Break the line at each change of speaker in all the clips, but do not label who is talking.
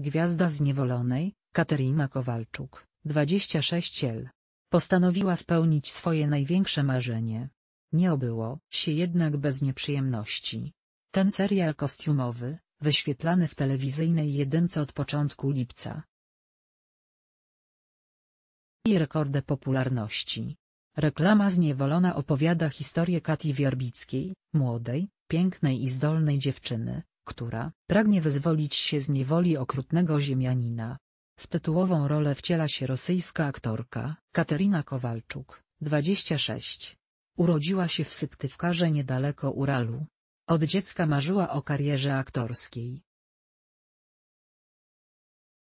Gwiazda Zniewolonej, Katerina Kowalczuk, 26 L. Postanowiła spełnić swoje największe marzenie. Nie obyło się jednak bez nieprzyjemności. Ten serial kostiumowy, wyświetlany w telewizyjnej jedynce od początku lipca. I rekordę popularności. Reklama Zniewolona opowiada historię Kati Wiorbickiej, młodej, pięknej i zdolnej dziewczyny, która pragnie wyzwolić się z niewoli okrutnego Ziemianina. W tytułową rolę wciela się rosyjska aktorka Katerina Kowalczuk, 26. Urodziła się w Syktywkarze niedaleko Uralu. Od dziecka marzyła o karierze aktorskiej.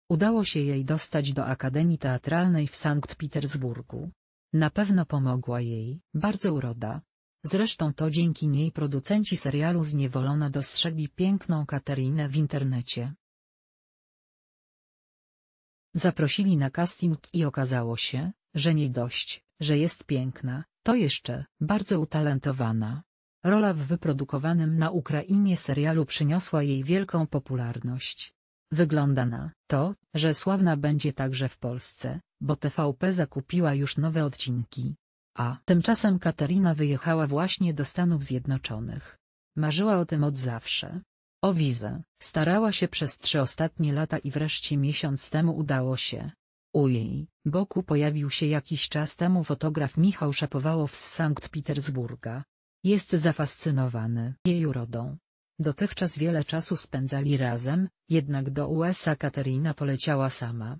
Udało się jej dostać do Akademii Teatralnej w Sankt Petersburgu. Na pewno pomogła jej bardzo uroda, Zresztą to dzięki niej producenci serialu Zniewolona dostrzegli piękną Katarinę w internecie. Zaprosili na casting i okazało się, że nie dość, że jest piękna, to jeszcze bardzo utalentowana. Rola w wyprodukowanym na Ukrainie serialu przyniosła jej wielką popularność. Wygląda na to, że sławna będzie także w Polsce, bo TVP zakupiła już nowe odcinki. A tymczasem Katarina wyjechała właśnie do Stanów Zjednoczonych. Marzyła o tym od zawsze. O wizę, starała się przez trzy ostatnie lata i wreszcie miesiąc temu udało się. U jej boku pojawił się jakiś czas temu fotograf Michał Szapowałow z Sankt Petersburga. Jest zafascynowany jej urodą. Dotychczas wiele czasu spędzali razem, jednak do USA Katarina poleciała sama.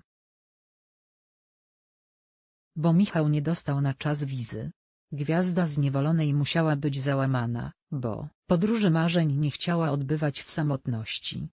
Bo Michał nie dostał na czas wizy. Gwiazda zniewolonej musiała być załamana, bo podróży marzeń nie chciała odbywać w samotności.